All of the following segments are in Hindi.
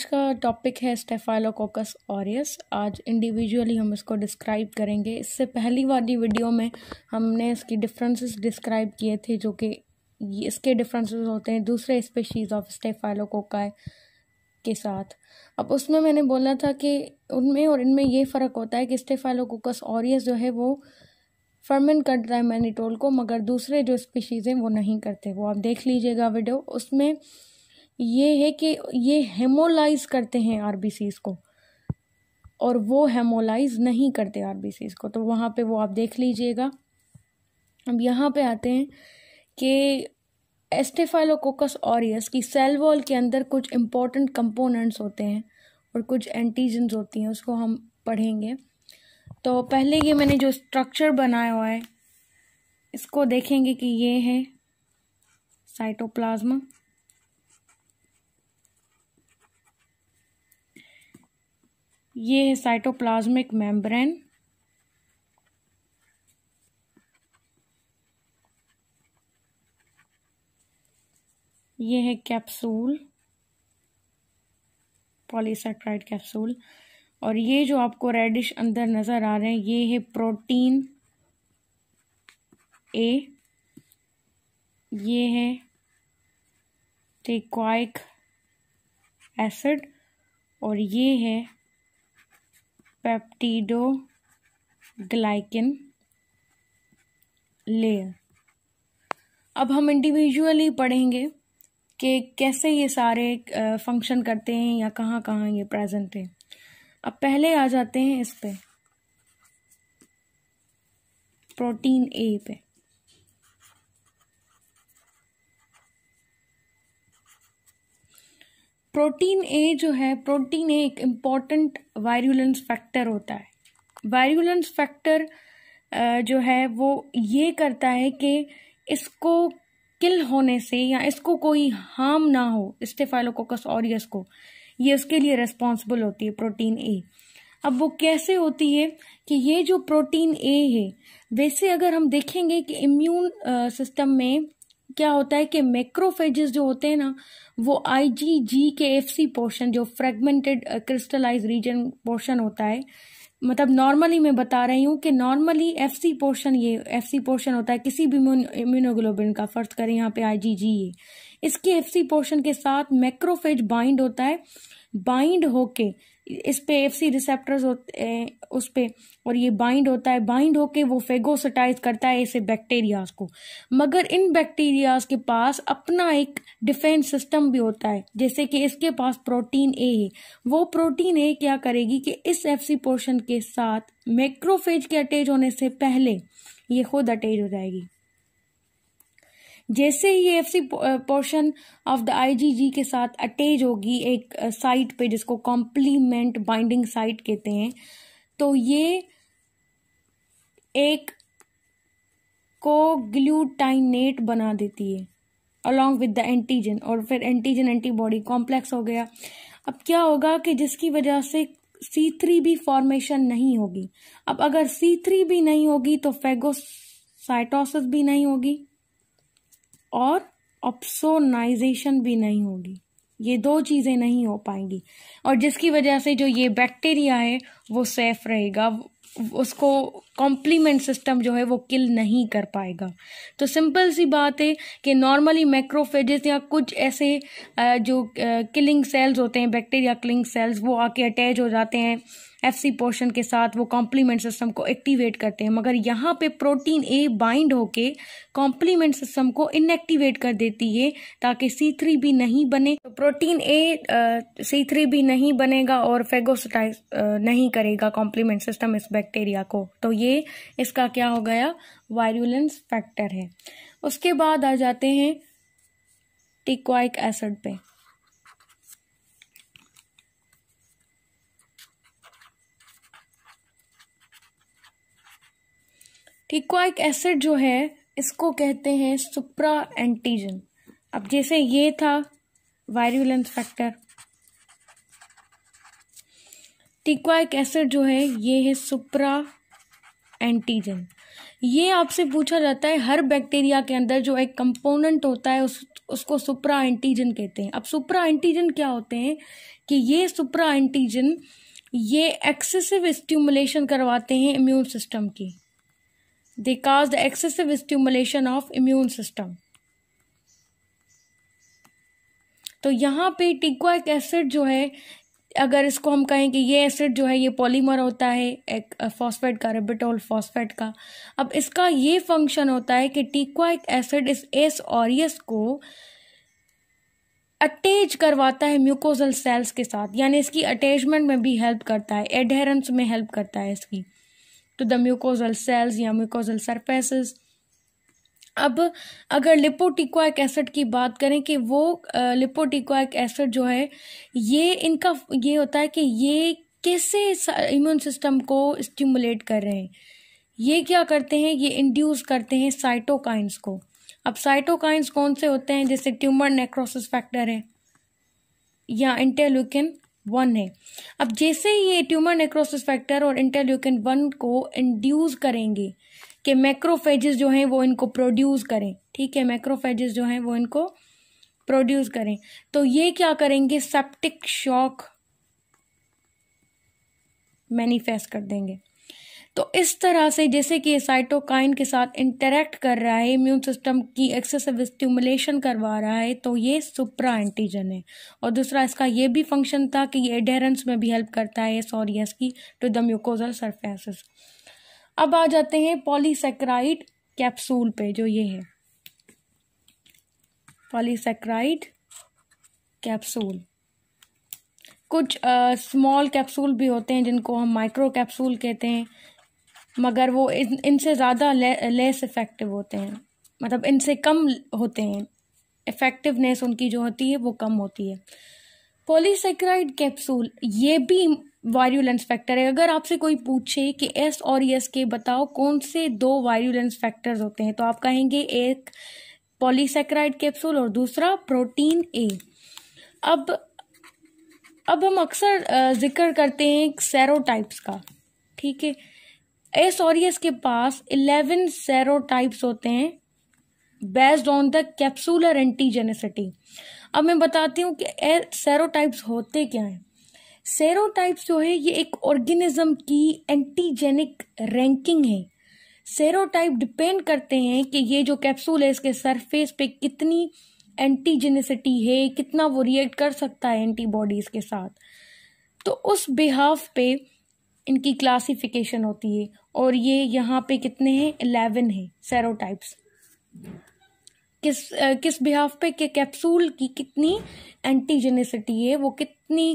आज का टॉपिक है स्टेफाइलोकोकस ऑरियस आज इंडिविजुअली हम इसको डिस्क्राइब करेंगे इससे पहली वाली वीडियो में हमने इसकी डिफरेंसेस डिस्क्राइब किए थे जो कि इसके डिफरेंसेस होते हैं दूसरे स्पेशीज़ ऑफ स्टेफाइलोकोका के साथ अब उसमें मैंने बोला था कि उनमें और इनमें ये फ़र्क होता है कि स्टेफाइलोकोकस ऑरियस जो है वो फर्मेंट करता है मैनीटोल को मगर दूसरे जो स्पीशीज़ हैं वो नहीं करते वो आप देख लीजिएगा वीडियो उसमें ये है कि ये हेमोलाइज करते हैं आर को और वो हेमोलाइज नहीं करते आर को तो वहाँ पे वो आप देख लीजिएगा अब यहाँ पे आते हैं कि एस्टेफाइलोकोकस ऑरियस की सेल वॉल के अंदर कुछ इम्पोर्टेंट कंपोनेंट्स होते हैं और कुछ एंटीजन्स होती हैं उसको हम पढ़ेंगे तो पहले ये मैंने जो स्ट्रक्चर बनाया हुआ है इसको देखेंगे कि ये है साइटोप्लाज्मा ये है साइटोप्लाज्मिक मेम्ब्रेन ये है कैप्सूल पॉलीसेक्राइड कैप्सूल और ये जो आपको रेडिश अंदर नज़र आ रहे हैं ये है प्रोटीन ए ये है टेक्वाइक एसिड और ये है ग्लाइकिन लेयर अब हम इंडिविजुअली पढ़ेंगे कि कैसे ये सारे फंक्शन करते हैं या कहाँ कहाँ ये प्रेजेंट हैं अब पहले आ जाते हैं इस पे प्रोटीन ए पे प्रोटीन ए जो है प्रोटीन ए एक इम्पॉर्टेंट वायरुलेंस फैक्टर होता है वायरुलेंस फैक्टर जो है वो ये करता है कि इसको किल होने से या इसको कोई हार्म ना हो स्टेफाइलोकोकस ऑरियस को ये इसके लिए रिस्पॉन्सिबल होती है प्रोटीन ए अब वो कैसे होती है कि ये जो प्रोटीन ए है वैसे अगर हम देखेंगे कि इम्यून सिस्टम में क्या होता है कि मैक्रोफेजेस जो होते हैं ना वो आई जी जी के एफ सी पोर्शन जो फ्रेगमेंटेड क्रिस्टलाइज रीजन पोर्शन होता है मतलब नॉर्मली मैं बता रही हूँ कि नॉर्मली एफ सी पोर्शन ये एफ सी पोर्शन होता है किसी भी इम्यूनोग्लोबिन का फर्ज करें यहाँ पे आई जी जी ये इसके एफ सी पोर्शन के साथ मैक्रोफेज बाइंड होता है बाइंड होके इस पे एफ सी रिसेप्टर्स होते हैं उस पर और ये बाइंड होता है बाइंड होके वो फेगोसटाइज करता है ऐसे बैक्टीरियाज को मगर इन बैक्टीरियाज के पास अपना एक डिफेंस सिस्टम भी होता है जैसे कि इसके पास प्रोटीन ए है वो प्रोटीन ए क्या करेगी कि इस एफ सी पोर्शन के साथ मैक्रोफेज के अटैच होने से पहले ये खुद अटैच हो जाएगी जैसे ही F C portion of the IGG के साथ अटैच होगी एक साइट पे जिसको कॉम्प्लीमेंट बाइंडिंग साइट कहते हैं तो ये एक को ग्लूटाइनेट बना देती है अलॉन्ग विद द एंटीजन और फिर एंटीजन एंटीबॉडी कॉम्प्लेक्स हो गया अब क्या होगा कि जिसकी वजह से सी थ्री भी फॉर्मेशन नहीं होगी अब अगर सी थ्री भी नहीं होगी तो फेगोसाइटोसिस भी नहीं होगी और ऑप्सोनाइजेशन भी नहीं होगी ये दो चीज़ें नहीं हो पाएंगी और जिसकी वजह से जो ये बैक्टीरिया है वो सेफ रहेगा उसको कॉम्प्लीमेंट सिस्टम जो है वो किल नहीं कर पाएगा तो सिंपल सी बात है कि नॉर्मली मैक्रोफेजेस या कुछ ऐसे जो किलिंग सेल्स होते हैं बैक्टीरिया किलिंग सेल्स वो आके अटैच हो जाते हैं एफसी पोर्शन के साथ वो कॉम्प्लीमेंट सिस्टम को एक्टिवेट करते हैं मगर यहाँ पे प्रोटीन ए बाइंड होके कॉम्प्लीमेंट सिस्टम को इनएक्टिवेट कर देती है ताकि सी थ्री भी नहीं बने तो प्रोटीन ए सी थ्री भी नहीं बनेगा और फेगोसटाइज नहीं करेगा कॉम्प्लीमेंट सिस्टम इस बैक्टीरिया को तो ये इसका क्या हो गया वायरुलेंस फैक्टर है उसके बाद आ जाते हैं टिक्वाइक एसिड पे टिकोइक एसिड जो है इसको कहते हैं सुप्रा एंटीजन अब जैसे ये था वायरुलेंस फैक्टर टिक्वाइक एसिड जो है ये है सुप्रा एंटीजन ये आपसे पूछा जाता है हर बैक्टीरिया के अंदर जो एक कंपोनेंट होता है उस उसको सुप्रा एंटीजन कहते हैं अब सुप्रा एंटीजन क्या होते हैं कि ये सुप्रा एंटीजन ये एक्सेसिव स्टिमुलेशन करवाते हैं इम्यून सिस्टम की They cause the excessive stimulation of immune system. तो यहाँ पे टिक्वाइक एसिड जो है अगर इसको हम कहें कि ये एसिड जो है ये पॉलीमर होता है एक फॉस्फेट का रेबिटोल फॉस्फेट का अब इसका ये फंक्शन होता है कि टिक्वाइक एसिड इस एस ऑरियस को अटैच करवाता है म्यूकोजल सेल्स के साथ यानी इसकी अटैचमेंट में भी हेल्प करता है एडहेरेंस में हेल्प करता है इसकी टू द म्यूकोजल सेल्स या म्यूकोजल सरफेसेस अब अगर लिपोटिक्वाइक एसिड की बात करें कि वो लिपोटिक्वाइक एसिड जो है ये इनका ये होता है कि ये कैसे इम्यून सिस्टम को स्टिमुलेट कर रहे हैं ये क्या करते हैं ये इंड्यूस करते हैं साइटोकाइंस को अब साइटोकाइंस कौन से होते हैं जैसे ट्यूमर नेक्रोसिस फैक्टर है या इंटेलुकिन वन है अब जैसे ही ये ट्यूमर नेक्रोसिस फैक्टर और इंटरल्यूकिन वन को इंड्यूस करेंगे कि मैक्रोफेजेस जो हैं वो इनको प्रोड्यूस करें ठीक है मैक्रोफेजेस जो हैं वो इनको प्रोड्यूस करें तो ये क्या करेंगे सेप्टिक शॉक मैनिफेस्ट कर देंगे तो इस तरह से जैसे कि साइटोकाइन के साथ इंटरेक्ट कर रहा है इम्यून सिस्टम की एक्सेसिव स्टिमुलेशन करवा रहा है तो ये सुप्रा एंटीजन है और दूसरा इसका ये भी फंक्शन था कि ये एडेरेंस में भी हेल्प करता है सोरियस की टू द म्यूकोजल सरफेसिस अब आ जाते हैं पॉलीसेक्राइड कैप्सूल पे जो ये है पॉलीसेक्राइड कैप्सूल कुछ स्मॉल uh, कैप्सूल भी होते हैं जिनको हम माइक्रो कैप्सूल कहते हैं मगर वो इन इनसे ज़्यादा ले, लेस इफ़ेक्टिव होते हैं मतलब इनसे कम होते हैं इफ़ेक्टिवनेस उनकी जो होती है वो कम होती है पोलीसेक्राइड कैप्सूल ये भी वायरुलेंस फैक्टर है अगर आपसे कोई पूछे कि एस और एस e के बताओ कौन से दो वायरुलेंस फैक्टर्स होते हैं तो आप कहेंगे एक पॉलीसेक्राइड कैप्सूल और दूसरा प्रोटीन ए अब अब हम अक्सर जिक्र करते हैं सेरोटाइप्स का ठीक है एस और एस के पास इलेवन सेरोटाइप्स होते हैं based on the capsular antigenicity अब मैं बताती हूँ कि सेरोटाइप्स होते क्या हैं सेरोटाइप्स जो है ये एक ऑर्गेनिज्म की एंटीजेनिक रैंकिंग है सेरोटाइप डिपेंड करते हैं कि ये जो कैप्सूल है इसके सरफेस पे कितनी एंटीजेनिसिटी है कितना वो रिएक्ट कर सकता है एंटीबॉडीज के साथ तो उस बिहाफ पे इनकी क्लासिफिकेशन होती है और ये यहाँ पे कितने हैं इलेवन हैं सेरोटाइप्स किस किस बिहाफ पे के कैप्सूल की कितनी एंटीजेनिसिटी है वो कितनी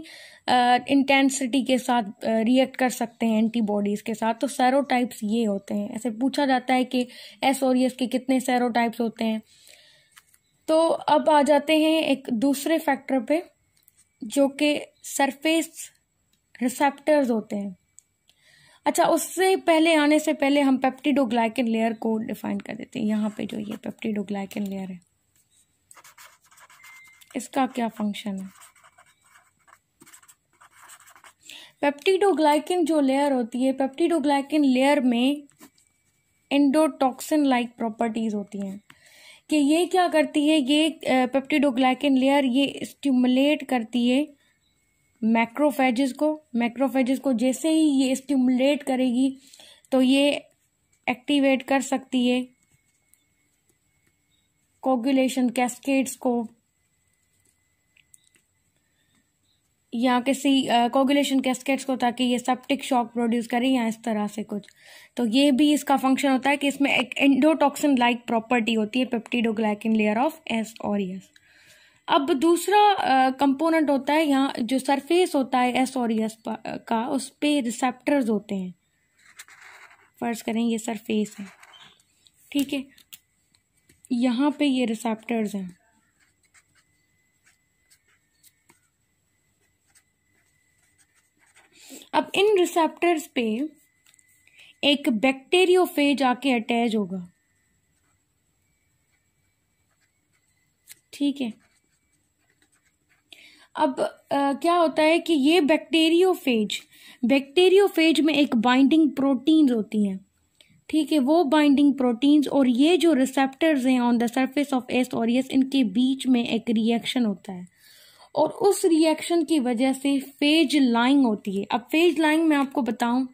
इंटेंसिटी के साथ रिएक्ट कर सकते हैं एंटीबॉडीज़ के साथ तो सेरोटाइप्स ये होते हैं ऐसे पूछा जाता है कि एस और एस e के कितने सेरोटाइप्स होते हैं तो अब आ जाते हैं एक दूसरे फैक्टर पे जो कि सरफेस रिसेप्टर्स होते हैं अच्छा उससे पहले आने से पहले हम पेप्टिडोग्लाइकन लेयर को डिफाइन कर देते हैं यहाँ पे जो ये पेप्टिडोग्लाइकन लेयर है इसका क्या फंक्शन है पेप्टिडोग्लाइकन जो लेयर होती है पेप्टिडोग्लाइकन लेयर में इंडोटॉक्सिन लाइक प्रॉपर्टीज होती हैं कि ये क्या करती है ये पेप्टिडोग्लाइकन लेयर ये स्टिमुलेट करती है मैक्रोफेजिस को मैक्रोफेजिस को जैसे ही ये स्टिमुलेट करेगी तो ये एक्टिवेट कर सकती है कोगुलेशन कैस्केड्स को या किसी कोगुलेशन कैस्केड्स को ताकि ये सेप्टिक शॉक प्रोड्यूस करे या इस तरह से कुछ तो ये भी इसका फंक्शन होता है कि इसमें एक एंडोटॉक्सिन लाइक प्रॉपर्टी होती है पेप्टिडोग्लाइकिन लेयर ऑफ एस और यस e अब दूसरा कंपोनेंट होता है यहाँ जो सरफेस होता है एस और एस का उस पर रिसेप्टर्स होते हैं फर्ज करें ये सरफेस है ठीक है यहाँ पे ये रिसेप्टर्स हैं अब इन रिसेप्टर्स पे एक बैक्टीरियोफेज आके अटैच होगा ठीक है अब आ, क्या होता है कि ये बैक्टीरियोफेज बैक्टीरियोफेज में एक बाइंडिंग प्रोटीन्स होती हैं ठीक है वो बाइंडिंग प्रोटीन्स और ये जो रिसेप्टर्स हैं on the surface of S और एस इनके बीच में एक रिएक्शन होता है और उस रिएक्शन की वजह से फेज लाइंग होती है अब फेज लाइंग मैं आपको बताऊं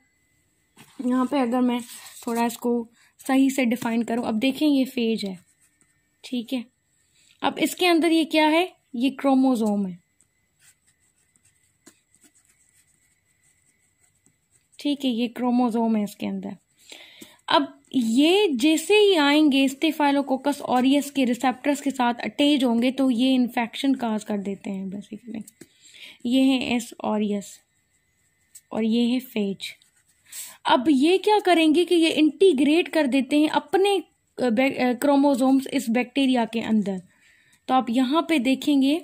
यहाँ पे अगर मैं थोड़ा इसको सही से डिफाइन करूँ अब देखें ये फेज है ठीक है अब इसके अंदर ये क्या है ये क्रोमोजोम है ठीक है ये क्रोमोजोम है इसके अंदर अब ये जैसे ही आएंगे स्टेफाइलोकोकस ऑरियस के रिसेप्टर्स के साथ अटैच होंगे तो ये इन्फेक्शन काज कर देते हैं बेसिकली ये है एस ऑरियस और ये है फेज अब ये क्या करेंगे कि ये इंटीग्रेट कर देते हैं अपने क्रोमोसोम्स इस बैक्टीरिया के अंदर तो आप यहाँ पे देखेंगे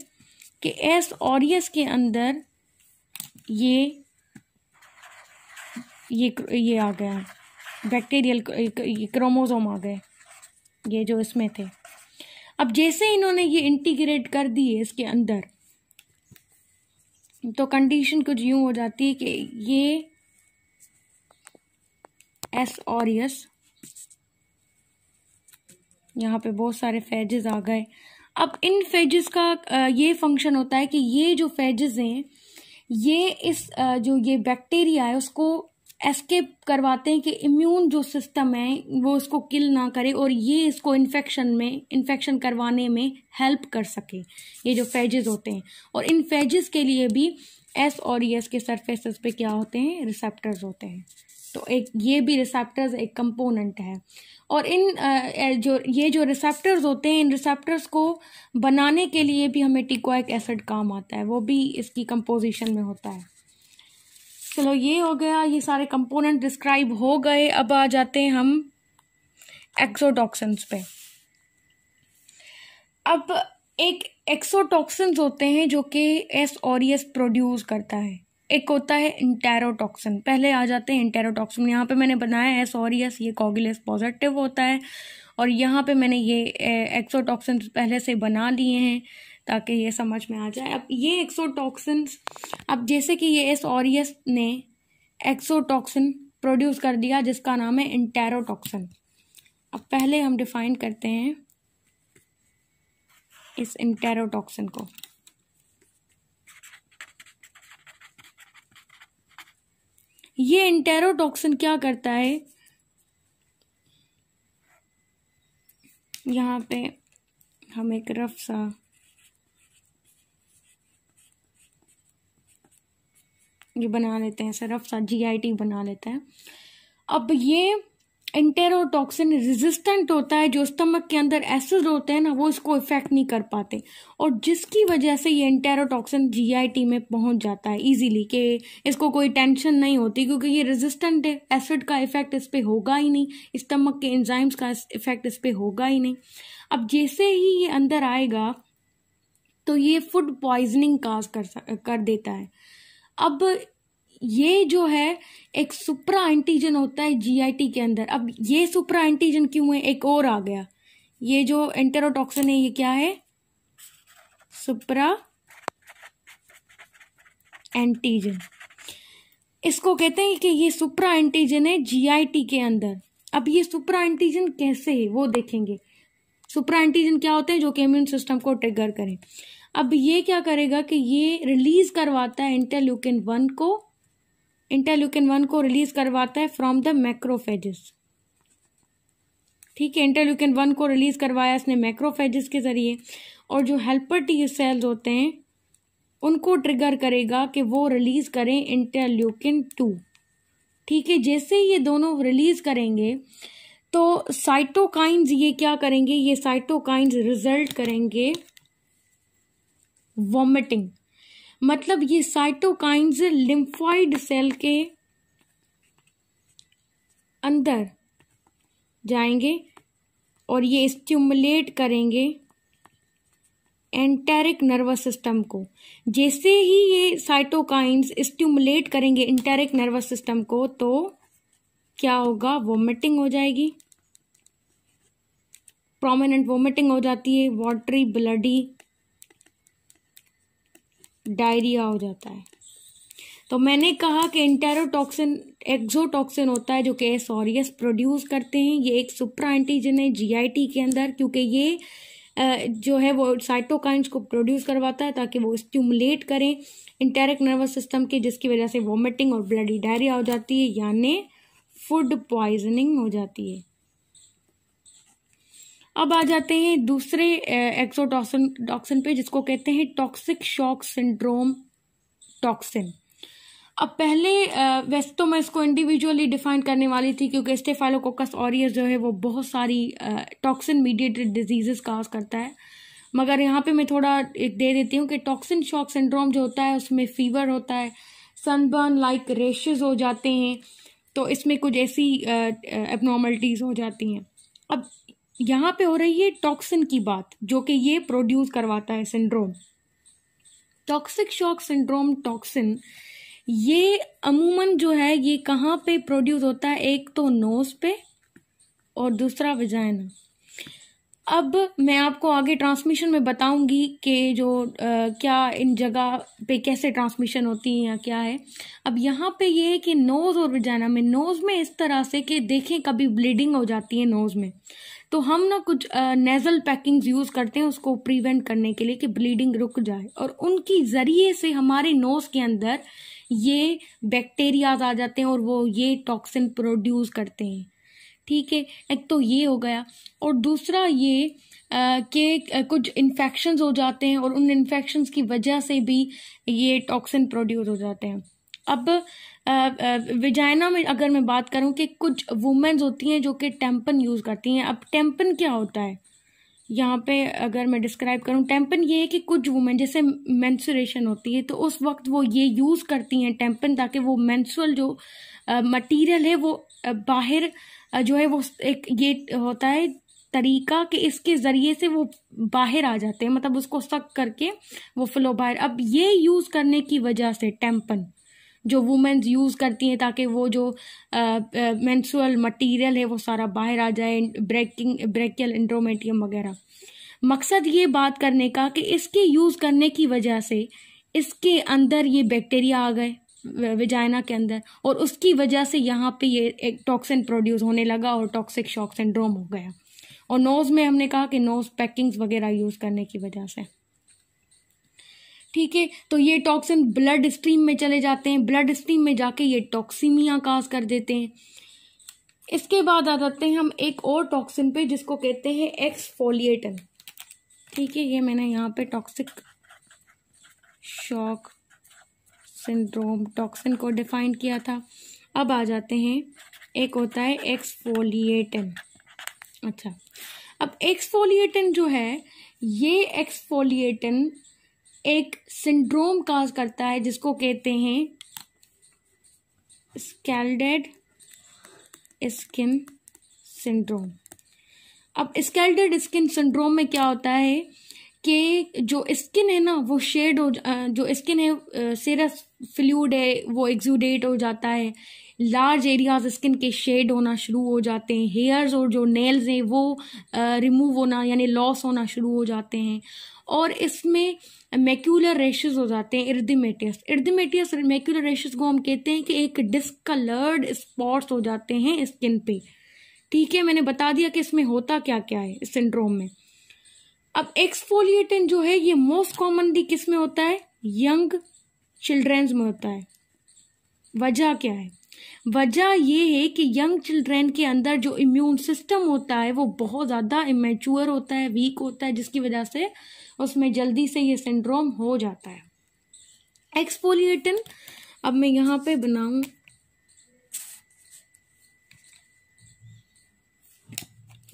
कि एस ऑरियस के अंदर ये ये ये आ गया बैक्टीरियल क्रोमोसोम आ गए ये जो इसमें थे अब जैसे इन्होंने ये इंटीग्रेट कर दिए इसके अंदर तो कंडीशन कुछ यूं हो जाती है कि ये एस यस यहाँ पे बहुत सारे फेजेस आ गए अब इन फेजेस का ये फंक्शन होता है कि ये जो फेजेस हैं ये इस जो ये बैक्टीरिया है उसको एस्केप करवाते हैं कि इम्यून जो सिस्टम है वो इसको किल ना करे और ये इसको इन्फेक्शन में इन्फेक्शन करवाने में हेल्प कर सके ये जो फेजेस होते हैं और इन फेजेस के लिए भी एस और एस e के सरफेसेस पे क्या होते हैं रिसेप्टर्स होते हैं तो एक ये भी रिसेप्टर्स एक कंपोनेंट है और इन जो ये जो रिसेप्टर्स होते हैं इन रिसेप्टर्स को बनाने के लिए भी हमें टिकोइक एसिड काम आता है वो भी इसकी कंपोजिशन में होता है चलो ये हो गया ये सारे कंपोनेंट डिस्क्राइब हो गए अब आ जाते हैं हम एक्सोटॉक्सिन्स पे अब एक एक्सोटॉक्सिन्स होते हैं जो कि एस और एस e प्रोड्यूस करता है एक होता है इंटेरोटॉक्सिन पहले आ जाते हैं इंटेरोटॉक्सिन यहाँ पे मैंने बनाया एस और e ये कॉगिलस पॉजिटिव होता है और यहाँ पे मैंने ये एक्सोटॉक्सिन पहले से बना लिए हैं ताकि ये समझ में आ जाए अब ये एक्सोटॉक्सिन अब जैसे कि ये एस और ने एक्सोटॉक्सिन प्रोड्यूस कर दिया जिसका नाम है इंटेरोटॉक्सिन अब पहले हम डिफाइन करते हैं इस इंटेरोटॉक्सिन को ये इंटेरोटॉक्सिन क्या करता है यहाँ पे हम एक रफ सा ये बना लेते हैं सरफ सा टी बना लेते हैं अब ये इंटेरोटॉक्सिन रेजिस्टेंट होता है जो स्टमक के अंदर एसिड होते हैं ना वो इसको इफेक्ट नहीं कर पाते और जिसकी वजह से ये इंटेरोटॉक्सिन जीआईटी में पहुंच जाता है इजीली कि इसको कोई टेंशन नहीं होती क्योंकि ये रेजिस्टेंट है एसिड का इफेक्ट इस पर होगा ही नहीं स्टमक के एंजाइम्स का इफेक्ट इस पर होगा ही नहीं अब जैसे ही ये अंदर आएगा तो ये फूड पॉइजनिंग काज कर कर देता है अब ये जो है एक सुपरा एंटीजन होता है जीआईटी के अंदर अब ये सुपरा एंटीजन क्यों है एक और आ गया ये जो एंटेरोटॉक्सिन है ये क्या है सुपरा एंटीजन इसको कहते हैं कि ये सुप्रा एंटीजन है जीआईटी के अंदर अब ये सुपरा एंटीजन कैसे है वो देखेंगे सुपरा एंटीजन क्या होते हैं जो कि इम्यून सिस्टम को ट्रिगर करें अब ये क्या करेगा कि ये रिलीज करवाता है इंटरल्यूकिन वन को इंटेल्यूकिन वन को रिलीज करवाता है फ्रॉम द मैक्रोफेजिस ठीक है इंटेल्यूकिन वन को रिलीज करवाया इसने मैक्रोफेजिस के जरिए और जो हेल्पर टी सेल्स होते हैं उनको ट्रिगर करेगा कि वो रिलीज करें इंटरल्यूकिन टू ठीक है जैसे ये दोनों रिलीज करेंगे तो साइटोकाइंस ये क्या करेंगे ये साइटोकाइंस रिजल्ट करेंगे वॉमिटिंग मतलब ये साइटोकाइंस लिम्फॉइड सेल के अंदर जाएंगे और ये स्टिमुलेट करेंगे एंटेरिक नर्वस सिस्टम को जैसे ही ये साइटोकाइंस स्टिमुलेट करेंगे इंटेरिक नर्वस सिस्टम को तो क्या होगा वॉमिटिंग हो जाएगी प्रोमिनेंट वॉमिटिंग हो जाती है वॉटरी ब्लडी डायरिया हो जाता है तो मैंने कहा कि इंटेरोटॉक्सिन एक्जोटॉक्सिन होता है जो कि एसोरियस प्रोड्यूस करते हैं ये एक सुप्रा एंटीजन है जीआईटी के अंदर क्योंकि ये जो है वो साइटोकाइंस को प्रोड्यूस करवाता है ताकि वो स्टिमुलेट करें इंटेरिक नर्वस सिस्टम के जिसकी वजह से वॉमिटिंग और ब्लडी डायरिया हो जाती है यानी फूड पॉइजनिंग हो जाती है अब आ जाते हैं दूसरे एक्सोटॉक्सिन टॉक्सिन पे जिसको कहते हैं टॉक्सिक शॉक सिंड्रोम टॉक्सिन अब पहले वैसे तो मैं इसको इंडिविजुअली डिफाइन करने वाली थी क्योंकि स्टेफाइलोकोकस ऑरियस जो है वो बहुत सारी टॉक्सिन मीडिएटेड डिजीजेस काज करता है मगर यहाँ पे मैं थोड़ा एक दे देती हूँ कि टॉक्सिन शॉक सिंड्रोम जो होता है उसमें फीवर होता है सनबर्न लाइक रेशेज हो जाते हैं तो इसमें कुछ ऐसी एबनॉर्मलिटीज़ हो जाती हैं अब यहाँ पे हो रही है टॉक्सिन की बात जो कि ये प्रोड्यूस करवाता है syndrome toxic shock syndrome toxin ये अमूमन जो है ये कहाँ पे प्रोड्यूस होता है एक तो नोज पे और दूसरा विजाइना अब मैं आपको आगे ट्रांसमिशन में बताऊंगी कि जो आ, क्या इन जगह पे कैसे ट्रांसमिशन होती है या क्या है अब यहाँ पे ये है कि नोज़ और विजाना में नोज़ में इस तरह से कि देखें कभी ब्लीडिंग हो जाती है नोज़ में तो हम ना कुछ नेज़ल पैकिंग्स यूज़ करते हैं उसको प्रिवेंट करने के लिए कि ब्लीडिंग रुक जाए और उनकी ज़रिए से हमारे नोज़ के अंदर ये बैक्टीरियाज आ जाते हैं और वो ये टॉक्सिन प्रोड्यूस करते हैं ठीक है एक तो ये हो गया और दूसरा ये कि कुछ इन्फेक्शन हो जाते हैं और उन इन्फेक्शन की वजह से भी ये टॉक्सिन प्रोड्यूस हो जाते हैं अब विजाइना में अगर मैं बात करूँ कि कुछ वुमेंस होती हैं जो कि टेम्पन यूज़ करती हैं अब टेम्पन क्या होता है यहाँ पे अगर मैं डिस्क्राइब करूँ टेम्पन ये है कि कुछ वुमेन जैसे मैंसुरेशन होती है तो उस वक्त वो ये यूज़ करती हैं टेम्पन ताकि वो मेंसुअल जो मटेरियल है वो बाहर जो है वो एक ये होता है तरीका कि इसके ज़रिए से वो बाहर आ जाते हैं मतलब उसको सक करके वो फ्लो बाहर अब ये यूज़ करने की वजह से टेम्पन जो वुमेंस यूज़ करती हैं ताकि वो जो मैंसुअल मटेरियल है वो सारा बाहर आ जाए ब्रेकिंग ब्रेकियल इंड्रोमेटियम वगैरह मकसद ये बात करने का कि इसके यूज़ करने की वजह से इसके अंदर ये बैक्टीरिया आ गए विजाइना के अंदर और उसकी वजह से यहाँ पे ये एक टॉक्सिन प्रोड्यूस होने लगा और टॉक्सिक शॉक सिंड्रोम हो गया और नोज़ में हमने कहा कि नोज़ पैकिंग्स वगैरह यूज़ करने की वजह से ठीक है तो ये टॉक्सिन ब्लड स्ट्रीम में चले जाते हैं ब्लड स्ट्रीम में जाके ये टॉक्सीमिया काज कर देते हैं इसके बाद आ जाते हैं हम एक और टॉक्सिन पे जिसको कहते हैं एक्सफोलिएटर ठीक है ये मैंने यहाँ पे टॉक्सिक शॉक सिंड्रोम टॉक्सिन को डिफाइन किया था अब आ जाते हैं एक होता है एक्सफोलिएटन अच्छा अब एक्सफोलिएटन जो है ये एक्सफोलिएटन एक सिंड्रोम काज करता है जिसको कहते हैं स्केल्डेड स्किन सिंड्रोम अब स्केल्डेड स्किन सिंड्रोम में क्या होता है कि जो स्किन है ना वो शेड हो जो स्किन है सेरस फ्लूड है वो एग्जूडेट हो जाता है लार्ज एरियाज स्किन के शेड होना शुरू हो जाते हैं हेयर्स और जो नेल्स हैं वो रिमूव होना यानी लॉस होना शुरू हो जाते हैं और इसमें मैक्यूलर रेशेस हो जाते हैं इर्दिमेटियस इर्दिमेटियस मैक्यूलर रेशेस को हम कहते हैं कि एक डिस्कलर्ड स्पॉट्स हो जाते हैं स्किन पे ठीक है मैंने बता दिया कि इसमें होता क्या क्या है इस सिंड्रोम में अब एक्सफोलिएटन जो है ये मोस्ट कॉमनली किस में होता है यंग चिल्ड्रंस में होता है वजह क्या है वजह यह है कि यंग चिल्ड्रेन के अंदर जो इम्यून सिस्टम होता है वो बहुत ज़्यादा इमेच्योर होता है वीक होता है जिसकी वजह से उसमें जल्दी से ये सिंड्रोम हो जाता है एक्सपोलिएटिन अब मैं यहाँ पे बनाऊँ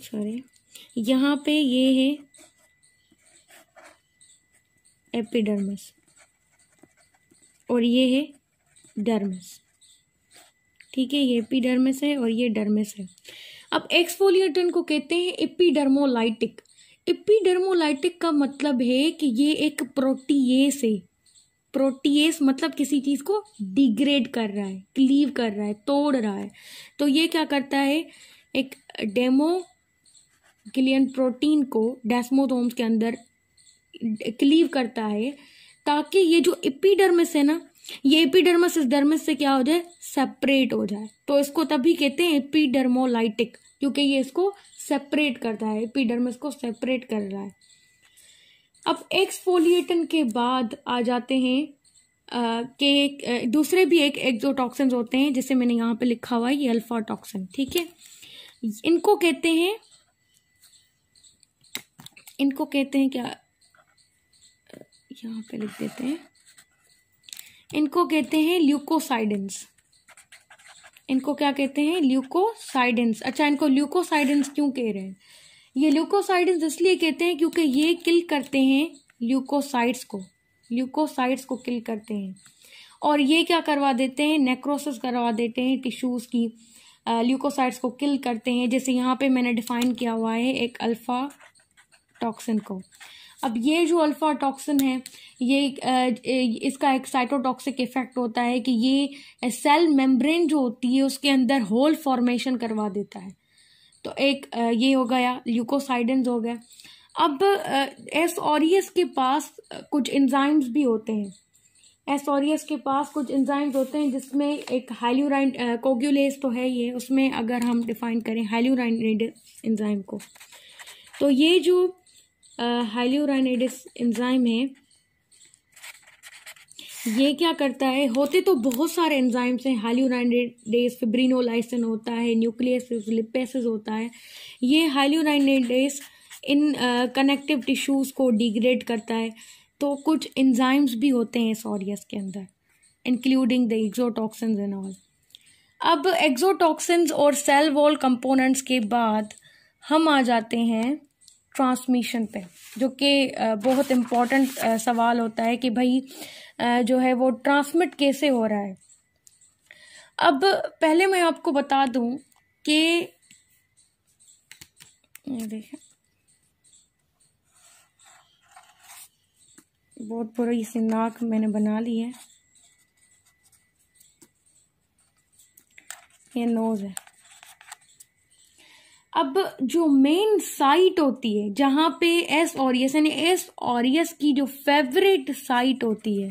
सॉरी यहाँ पे ये है एपिडर्मस और ये है डर्मस ठीक है ये एपीडर्मिस है और ये डर्मिस है अब एक्सफोलिएटन को कहते हैं एपीडर्मोलाइटिक एपीडर्मोलाइटिक का मतलब है कि ये एक प्रोटीएस है प्रोटीएस मतलब किसी चीज़ को डिग्रेड कर रहा है क्लीव कर रहा है तोड़ रहा है तो ये क्या करता है एक डेमो क्लियन प्रोटीन को डेस्मोथोम्स के अंदर क्लीव करता है ताकि ये जो इपीडर्मिस है ना ये एपिडर्मस इस डर्मस से क्या हो जाए सेपरेट हो जाए तो इसको तभी कहते हैं एपिडर्मोलाइटिक क्योंकि ये इसको सेपरेट करता है एपिडर्मस को सेपरेट कर रहा है अब एक्सफोलिएटन के बाद आ जाते हैं के दूसरे भी एक एक्जोटॉक्सिन होते हैं जैसे मैंने यहाँ पे लिखा हुआ है ये अल्फा टॉक्सिन ठीक है इनको कहते हैं इनको कहते हैं क्या यहाँ पे लिख देते हैं इनको कहते हैं ल्यूकोसाइडेंस इनको क्या कहते हैं ल्यूकोसाइडेंस अच्छा इनको ल्यूकोसाइडेंस क्यों कह रहे हैं ये ल्यूकोसाइडेंस इसलिए कहते हैं क्योंकि ये किल करते हैं ल्यूकोसाइड्स को ल्यूकोसाइड्स को किल करते हैं और ये क्या करवा देते हैं नेक्रोसिस करवा देते हैं टिश्यूज़ की ल्यूकोसाइड्स को किल करते हैं जैसे यहाँ पे मैंने डिफाइन किया हुआ है एक अल्फ़ा टॉक्सिन को अब ये जो अल्फा टॉक्सिन है ये इसका एक साइटोटॉक्सिक इफेक्ट होता है कि ये सेल मेम्ब्रेन जो होती है उसके अंदर होल फॉर्मेशन करवा देता है तो एक ये हो गया ल्यूकोसाइडेंस हो गया अब एस e ऑरियस e के पास कुछ इंजाइम्स भी होते हैं एस ऑरियस के पास कुछ इंजाइम्स होते हैं जिसमें एक हाइल्यूराइन कोग्यूलेस तो है ये उसमें अगर हम डिफाइन करें हाइल्यूराइन इंजाइम को तो ये जो हाइल्यूरानिडिस एंजाइम है ये क्या करता है होते तो बहुत सारे एंजाइम्स हैं हाइल्यूराइडेस फिब्रिनोलाइसिन होता है न्यूक्लियस लिपेसिस होता है ये हाइल्यूराइडेस इन कनेक्टिव टिश्यूज़ को डिग्रेड करता है तो कुछ एंजाइम्स भी होते हैं सॉरियस के अंदर including the exotoxin and all अब एग्जोटॉक्सिन्स और सेल वॉल कंपोनेंट्स के बाद हम आ जाते हैं ट्रांसमिशन पे जो कि बहुत इम्पॉर्टेंट सवाल होता है कि भाई जो है वो ट्रांसमिट कैसे हो रहा है अब पहले मैं आपको बता दूं कि देखें बहुत बुरी सी नाक मैंने बना ली है ये नोज़ है अब जो मेन साइट होती है जहाँ पे एस ऑरियस यानी एस ऑरियस की जो फेवरेट साइट होती है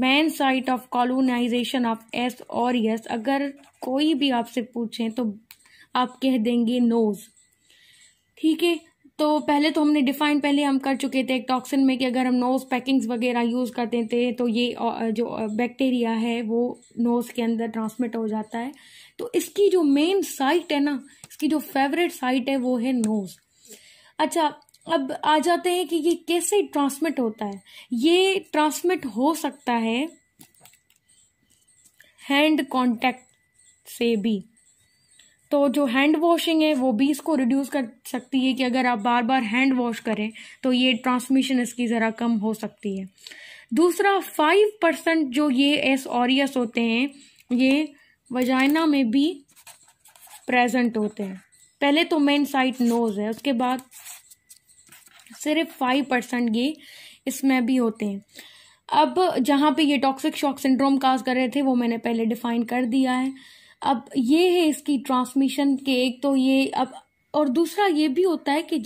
main site of colonisation of S aureus अगर कोई भी आपसे पूछे तो आप कह देंगे नोज ठीक है तो पहले तो हमने डिफाइन पहले हम कर चुके थे एक टॉक्सिन में कि अगर हम नोज़ पैकिंग्स वगैरह यूज़ करते थे तो ये जो बैक्टीरिया है वो नोज़ के अंदर ट्रांसमिट हो जाता है तो इसकी जो मेन साइट है ना इसकी जो फेवरेट साइट है वो है नोज़ अच्छा अब आ जाते हैं कि ये कैसे ट्रांसमिट होता है ये ट्रांसमिट हो सकता है हैंड कॉन्टैक्ट से भी तो जो हैंड वॉशिंग है वो भी इसको रिड्यूस कर सकती है कि अगर आप बार बार हैंड वॉश करें तो ये ट्रांसमिशन इसकी ज़रा कम हो सकती है दूसरा फाइव परसेंट जो ये एस ऑरियस होते हैं ये वजाइना में भी प्रेजेंट होते हैं पहले तो मेन साइट नोज़ है उसके बाद सिर्फ फाइव परसेंट ये इसमें भी होते हैं अब जहाँ पे ये टॉक्सिक शॉक सिंड्रोम काज कर रहे थे वो मैंने पहले डिफाइन कर दिया है अब ये है इसकी ट्रांसमिशन के एक तो ये अब और दूसरा ये भी होता है कि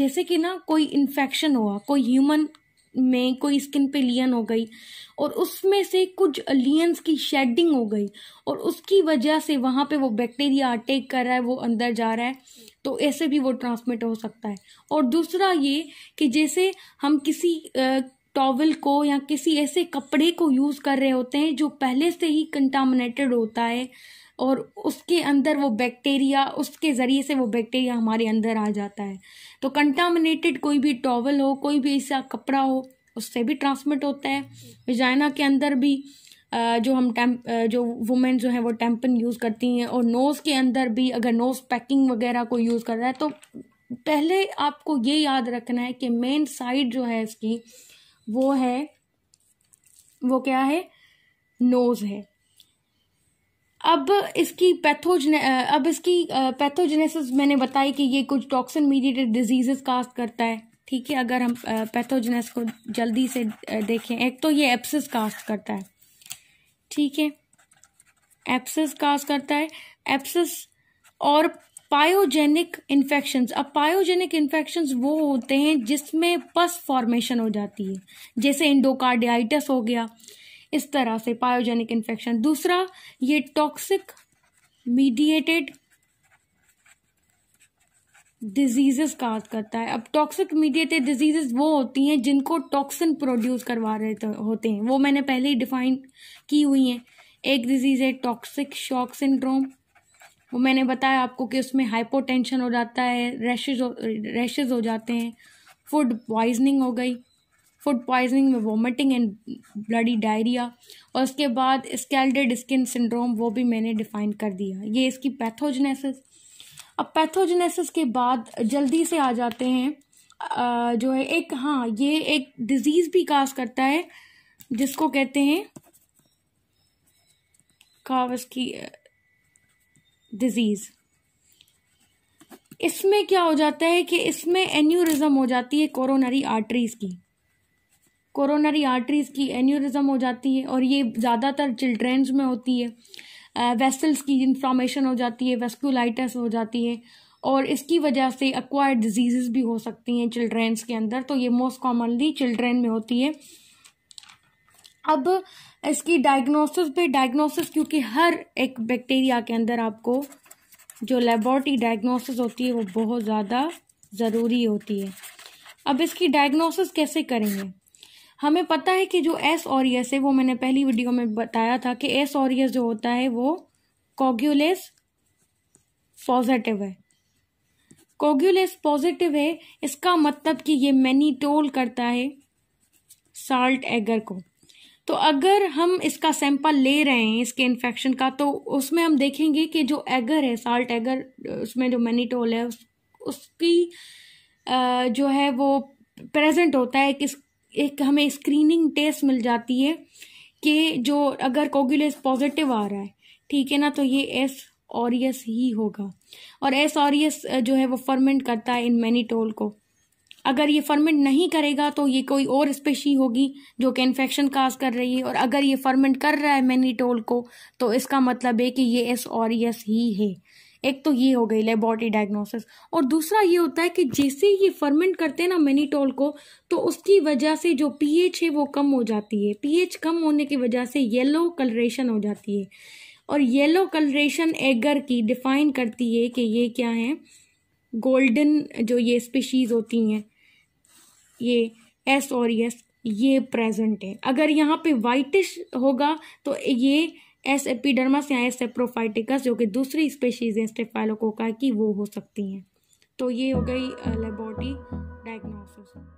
जैसे कि ना कोई इन्फेक्शन हुआ कोई ह्यूमन में कोई स्किन पे लियन हो गई और उसमें से कुछ लियंस की शेडिंग हो गई और उसकी वजह से वहाँ पे वो बैक्टीरिया अटैक कर रहा है वो अंदर जा रहा है तो ऐसे भी वो ट्रांसमिट हो सकता है और दूसरा ये कि जैसे हम किसी टॉवल को या किसी ऐसे कपड़े को यूज़ कर रहे होते हैं जो पहले से ही कंटामिनेटेड होता है और उसके अंदर वो बैक्टीरिया उसके ज़रिए से वो बैक्टीरिया हमारे अंदर आ जाता है तो कंटामिनेटेड कोई भी टॉवल हो कोई भी ऐसा कपड़ा हो उससे भी ट्रांसमिट होता है विजाइना के अंदर भी जो हम टैम जो वुमेन जो है वो टैंपन यूज़ करती हैं और नोज़ के अंदर भी अगर नोज़ पैकिंग वगैरह को यूज़ कर रहा है तो पहले आपको ये याद रखना है कि मेन साइड जो है इसकी वो है वो क्या है नोज़ है अब इसकी पैथोजने अब इसकी पैथोजेनेसिस मैंने बताई कि ये कुछ टॉक्सिन मीडिएटेड डिजीजेस कास्ट करता है ठीक है अगर हम पैथोजेनेस को जल्दी से देखें एक तो ये एप्सिस कास्ट करता है ठीक है एप्सिस कास्ट करता है एप्सिस और पायोजेनिक इन्फेक्शंस अब पायोजेनिक इन्फेक्शन वो होते हैं जिसमें पस फॉर्मेशन हो जाती है जैसे इंडोकार्डियाइटिस हो गया इस तरह से पायोजेनिक इन्फेक्शन दूसरा ये टॉक्सिक मीडिएटेड डिजीजेस काज करता है अब टॉक्सिक मीडिएटेड डिजीजेस वो होती हैं जिनको टॉक्सिन प्रोड्यूस करवा रहे होते हैं वो मैंने पहले ही डिफाइन की हुई हैं एक डिजीज़ है टॉक्सिक शॉक सिंड्रोम वो मैंने बताया आपको कि उसमें हाइपोटेंशन हो जाता है रैशेज हो रैशेज हो जाते हैं फूड पॉइजनिंग हो गई फूड पॉइजनिंग में वोमिटिंग एंड ब्लडी डायरिया और उसके बाद स्केल्डेड स्किन सिंड्रोम वो भी मैंने डिफाइन कर दिया ये इसकी पैथोजनेसिस अब पैथोजनेसिस के बाद जल्दी से आ जाते हैं जो है एक हाँ ये एक डिजीज़ भी काज करता है जिसको कहते हैं कावस की डिजीज़ इसमें क्या हो जाता है कि इसमें एन्यूरिज्म हो जाती है कोरोनरी आर्टरीज की कोरोनरी आर्टरीज की एन्यूरिज्म हो जाती है और ये ज़्यादातर चिल्ड्रेंस में होती है वेसल्स की इन्फ्लामेशन हो जाती है वेस्कुलाइटिस हो जाती है और इसकी वजह से अक्वायर्ड डिजीज़ भी हो सकती हैं चिल्ड्रेंस के अंदर तो ये मोस्ट कॉमनली चिल्ड्रेन में होती है अब इसकी डायग्नोसिस पे डायग्नोसिस क्योंकि हर एक बैक्टीरिया के अंदर आपको जो लेबॉर्टरी डायग्नोसिस होती है वो बहुत ज़्यादा ज़रूरी होती है अब इसकी डायग्नोसिस कैसे करेंगे हमें पता है कि जो एस यस है वो मैंने पहली वीडियो में बताया था कि एस यस जो होता है वो कोग्यूलेस पॉजिटिव है कोग्यूलेस पॉजिटिव है इसका मतलब कि ये मैनीटोल करता है साल्ट एगर को तो अगर हम इसका सैंपल ले रहे हैं इसके इन्फेक्शन का तो उसमें हम देखेंगे कि जो एगर है साल्ट एगर उसमें जो मैनीटोल है उस, उसकी आ, जो है वो प्रेजेंट होता है किस एक हमें स्क्रीनिंग टेस्ट मिल जाती है कि जो अगर कोगुलेस पॉजिटिव आ रहा है ठीक है ना तो ये एस ऑरियस ही होगा और एस ऑरियस जो है वो फर्मेंट करता है इन मैनीटोल को अगर ये फर्मेंट नहीं करेगा तो ये कोई और स्पेशी होगी जो कि इन्फेक्शन काज कर रही है और अगर ये फर्मेंट कर रहा है मैनीटोल को तो इसका मतलब है कि ये एस ऑरियस ही है एक तो ये हो गई लेबॉर्टी डायग्नोसिस और दूसरा ये होता है कि जैसे ये फर्मेंट करते हैं ना मेनीटोल को तो उसकी वजह से जो पीएच है वो कम हो जाती है पीएच कम होने की वजह से येलो कलरेशन हो जाती है और येलो कलरेशन एगर की डिफाइन करती है कि ये क्या है गोल्डन जो ये स्पीशीज़ होती हैं ये एस और यस ये प्रेजेंट है अगर यहाँ पे वाइटिश होगा तो ये एस एपीडर्मस या एस एप्रोफाइटिकस जो कि दूसरी स्पेशीज हैं स्टेफाइलोकोका की वो हो सकती हैं तो ये हो गई लेबोटी डायग्नोसिस